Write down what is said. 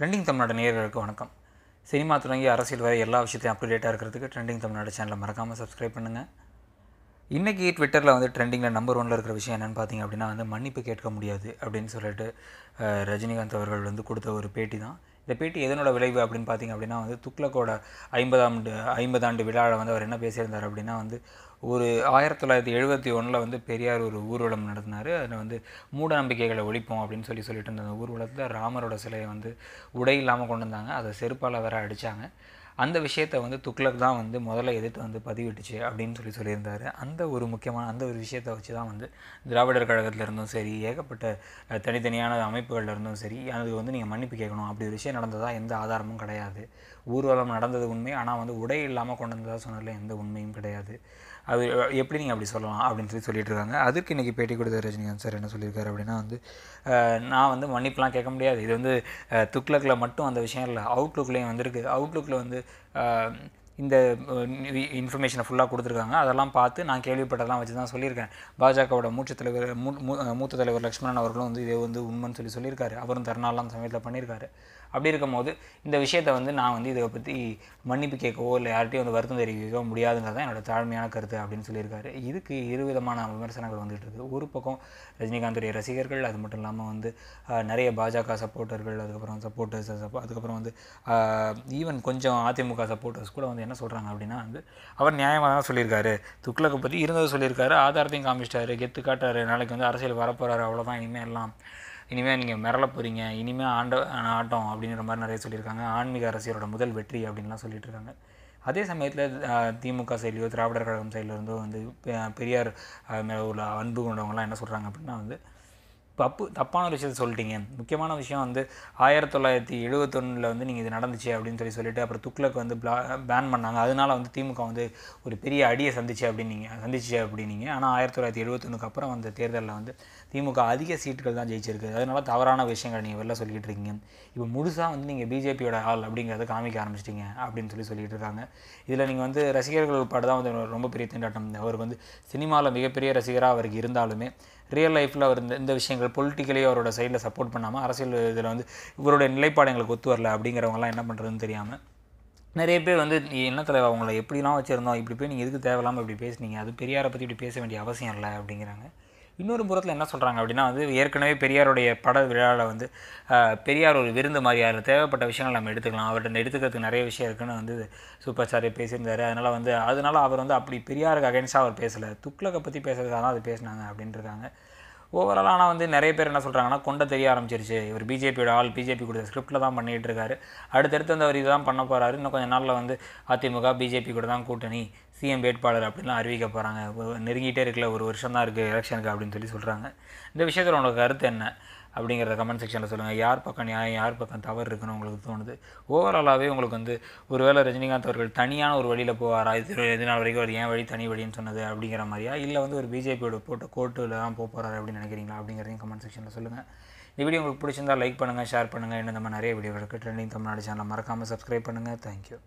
trending Tamil Nadu நேயர்களுக்கு வணக்கம் cinema தொடங்கி அரசியல் வரை எல்லா விஷயத்தையும் அப்டுடேட்டாக இருக்கிறதுக்கு ட்ரெண்டிங் தமிழ்நாடு சேனலை மறக்காமல் சப்ஸ்கிரைப் பண்ணுங்கள் இன்றைக்கி ட்விட்டரில் வந்து ட்ரெண்டிங்கில் நம்பர் ஒனில் இருக்கிற விஷயம் என்னென்னு பார்த்தீங்க அப்படின்னா வந்து மன்னிப்பு கேட்க முடியாது அப்படின்னு சொல்லிட்டு ரஜினிகாந்த் அவர்கள் வந்து கொடுத்த ஒரு பேட்டி தான் இந்த பேட்டி எதனோட விளைவு அப்படின்னு பார்த்தீங்க அப்படின்னா வந்து துக்ளக்கோட ஐம்பதாம் ஐம்பதாண்டு விழாவில் வந்து அவர் என்ன பேசியிருந்தார் அப்படின்னா வந்து ஒரு ஆயிரத்தி தொள்ளாயிரத்தி எழுபத்தி ஒன்றில் வந்து பெரியார் ஒரு ஊர்வலம் நடத்தினார் அதில் வந்து மூட நம்பிக்கைகளை ஒழிப்போம் அப்படின்னு சொல்லி சொல்லிட்டு இருந்த ஊர்வலத்தில் ராமரோட சிலையை வந்து உடை இல்லாமல் கொண்டு வந்தாங்க அதை செருப்பால் வேற அடித்தாங்க அந்த விஷயத்தை வந்து துக்ளக் தான் வந்து முதல்ல எதிர்த்து வந்து பதிவிட்டுச்சு அப்படின்னு சொல்லி சொல்லியிருந்தார் அந்த ஒரு முக்கியமான அந்த ஒரு விஷயத்தை வச்சு தான் வந்து திராவிடர் கழகத்திலிருந்தும் சரி ஏகப்பட்ட தனித்தனியான அமைப்புகள்லேருந்தும் சரி அதுக்கு வந்து நீங்கள் மன்னிப்பு கேட்கணும் அப்படி ஒரு விஷயம் நடந்ததாக எந்த ஆதாரமும் கிடையாது ஊர்வலம் நடந்தது உண்மை ஆனால் வந்து உடை இல்லாமல் கொண்டு வந்ததாக சொன்னதில் எந்த உண்மையும் கிடையாது அது எப்படி நீங்கள் அப்படி சொல்லலாம் அப்படின்னு சொல்லி சொல்லிட்டு இருக்காங்க அதுக்கு இன்றைக்கி பேட்டி கொடுத்த ரஜினிகாந்த் சார் என்ன சொல்லியிருக்காரு அப்படின்னா வந்து நான் வந்து மன்னிப்புலாம் கேட்க முடியாது இது வந்து துக்ளக்கில் மட்டும் அந்த விஷயம் இல்லை அவுட்லுக்லேயும் வந்திருக்கு அவுட்லுக்கில் வந்து இந்த இன்ஃபர்மேஷனை ஃபுல்லாக கொடுத்துருக்காங்க அதெல்லாம் பார்த்து நான் கேள்விப்பட்டதெல்லாம் வச்சு தான் சொல்லியிருக்கேன் பாஜகவோட மூச்ச தலைவர் மூத்த தலைவர் லக்ஷ்மணன் அவர்களும் வந்து இதே வந்து உண்மைன்னு சொல்லி சொல்லியிருக்காரு அவரும் தர்ணாலாம் சமயத்தில் பண்ணியிருக்காரு அப்படி இருக்கும்போது இந்த விஷயத்தை வந்து நான் வந்து இதை பற்றி மன்னிப்பு கேட்கவோ இல்லை யார்கிட்டையும் வந்து வருத்தம் தெரிவிக்கவோ முடியாதுங்கிறது தான் என்னோடய தாழ்மையான கருத்து அப்படின்னு சொல்லியிருக்காரு இதுக்கு இரு விதமான விமர்சனங்கள் வந்துகிட்டு இருக்குது ஒரு பக்கம் ரஜினிகாந்துடைய ரசிகர்கள் அது மட்டும் இல்லாமல் வந்து நிறைய பாஜக சப்போர்ட்டர்கள் அதுக்கப்புறம் சப்போர்ட்டர்ஸ் அதுக்கப்புறம் வந்து ஈவன் கொஞ்சம் அதிமுக சப்போர்ட்டர்ஸ் கூட வந்து என்ன சொல்கிறாங்க அப்படின்னா வந்து அவர் நியாயமாக தான் சொல்லியிருக்காரு துக்ளக்கை பற்றி இருந்தது சொல்லியிருக்காரு ஆதாரத்தையும் காமிச்சிட்டாரு கெத்து காட்டாரு நாளைக்கு வந்து அரசியல் வரப்போகிறாரு அவ்வளோதான் இனிமேல் எல்லாம் இனிமேல் நீங்கள் மிரள போகிறீங்க இனிமேல் ஆண்ட ஆட்டம் அப்படிங்கிற மாதிரி நிறைய சொல்லியிருக்காங்க ஆன்மீக அரசியலோட முதல் வெற்றி அப்படின்லாம் சொல்லிட்டு இருக்காங்க அதே சமயத்தில் திமுக சைட்லேயோ திராவிடர் கழகம் சைட்லேருந்தோ வந்து பெரியார் மேலே உள்ள அன்பு கொண்டவங்கலாம் என்ன சொல்கிறாங்க அப்படின்னா வந்து தப்பு தப்பான ஒரு விஷயத்த சொல்லிட்டீங்க முக்கியமான விஷயம் வந்து ஆயிரத்தி தொள்ளாயிரத்தி எழுபத்தொன்னில் வந்து நீங்கள் இது நடந்துச்சு அப்படின்னு சொல்லி சொல்லிட்டு அப்புறம் துக்ளக் வந்து பிளா பேன் பண்ணாங்க அதனால் வந்து திமுக வந்து ஒரு பெரிய அடியை சந்திச்சு அப்படின்னீங்க சந்திச்சு அப்படின்னீங்க ஆனால் ஆயிரத்தி தொள்ளாயிரத்தி எழுபத்தொன்னுக்கு அப்புறம் அந்த தேர்தலில் வந்து திமுக அதிக சீட்டுகள் தான் ஜெயிச்சிருக்கு அதனால தவறான விஷயங்களை நீங்கள் வெளில சொல்லிகிட்டு இருக்கீங்க இப்போ முழுசாக வந்து நீங்கள் பிஜேபியோட ஆள் அப்படிங்கிறத காமிக்க ஆரம்பிச்சிட்டிங்க அப்படின்னு சொல்லி சொல்லிகிட்டு இருக்காங்க இதில் நீங்கள் வந்து ரசிகர்கள் உட்பாடு தான் வந்து ரொம்ப பெரிய திண்டாட்டம் அவர் வந்து சினிமாவில் மிகப்பெரிய ரசிகராக அவருக்கு இருந்தாலுமே ரியல் லைஃப்பில் அவர் இந்த இந்த விஷயங்கள் பொலிட்டிக்கலி அவரோட சைடில் சப்போர்ட் பண்ணாமல் அரசியல் இதில் வந்து இவரோட நிலைப்பாடு எங்களுக்கு ஒத்து வரல அப்படிங்கிறவங்கலாம் என்ன பண்ணுறதுன்னு தெரியாமல் நிறைய பேர் வந்து நீ என்ன தலைவா அவங்கள எப்படிலாம் வச்சுருந்தோம் இப்படி போய் நீங்கள் எதுக்கு தேவையில்லாமல் இப்படி பேசுனீங்க அது பெரியாரை பற்றி இப்படி பேச வேண்டிய அவசியம் இல்லை அப்படிங்கிறாங்க இன்னொரு புறத்தில் என்ன சொல்கிறாங்க அப்படின்னா வந்து ஏற்கனவே பெரியாருடைய பட விழாவில் வந்து பெரியார் ஒரு விருந்து மாதிரி தேவைப்பட்ட விஷயங்கள் நம்ம எடுத்துக்கலாம் அவர்கிட்ட எடுத்துக்கிறதுக்கு நிறைய விஷயம் இருக்குன்னு வந்து சூப்பர் சாரே பேசியிருந்தார் அதனால் வந்து அதனால் அவர் வந்து அப்படி பெரியாருக்கு அகைன்ஸ்டாக அவர் பேசலை துக்ளக்கை பற்றி பேசுகிறதுக்காக தான் அது பேசினாங்க அப்படின்ட்டுருக்காங்க ஓவரால் ஆனால் வந்து நிறைய பேர் என்ன சொல்கிறாங்கன்னா கொண்ட தெரிய ஆரம்பிச்சிருச்சு இவர் பிஜேபியோட ஆள் பிஜேபி கொடுத்த ஸ்கிரிப்டில் தான் பண்ணிகிட்டு இருக்காரு அடுத்தடுத்து அந்த அவர் இதுதான் பண்ண போகிறாரு இன்னும் கொஞ்சம் நாளில் வந்து அதிமுக பிஜேபி கூட தான் கூட்டணி சிஎம் வேட்பாளர் அப்படின்லாம் அறிவிக்க போகிறாங்க நெருங்கிட்டே இருக்கல ஒரு வருஷம் தான் இருக்குது எலெக்ஷனுக்கு அப்படின்னு சொல்லி சொல்கிறாங்க இந்த விஷயத்தில் உனக்கு கருத்து என்ன அப்படிங்கிறத கமெண்ட் செக்ஷனில் சொல்லுங்கள் யார் பக்கம் நியாயம் யார் பக்கம் தவறு இருக்குன்னு உங்களுக்கு தோணுது ஓவராலாகவே உங்களுக்கு வந்து ஒருவேளை ரஜினிகாந்த் அவர்கள் தனியான ஒரு வழியில் போவாரா இது இது நாள் வரைக்கும் அவர் ஏன் வழி தனி வழின்னு சொன்னது அப்படிங்கிற மாதிரியா இல்லை வந்து ஒரு பிஜேபியோட போட்டு கோர்ட்டில் தான் போக போகிறாரு அப்படின்னு நினைக்கிறீங்களா அப்படிங்கிறதையும் கமெண்ட் செக்ஷனில் சொல்லுங்கள் இந்த வீடியோ உங்களுக்கு பிடிச்சிருந்தால் லைக் பண்ணுங்கள் ஷேர் பண்ணுங்கள் இன்னும் நம்ம நிறைய வீடியோ இருக்குது ட்ரெண்டிங் தமிழ்நாடு சேனலில் மறக்காமல் சப்ஸ்கிரைப் பண்ணுங்கள் தேங்க்யூ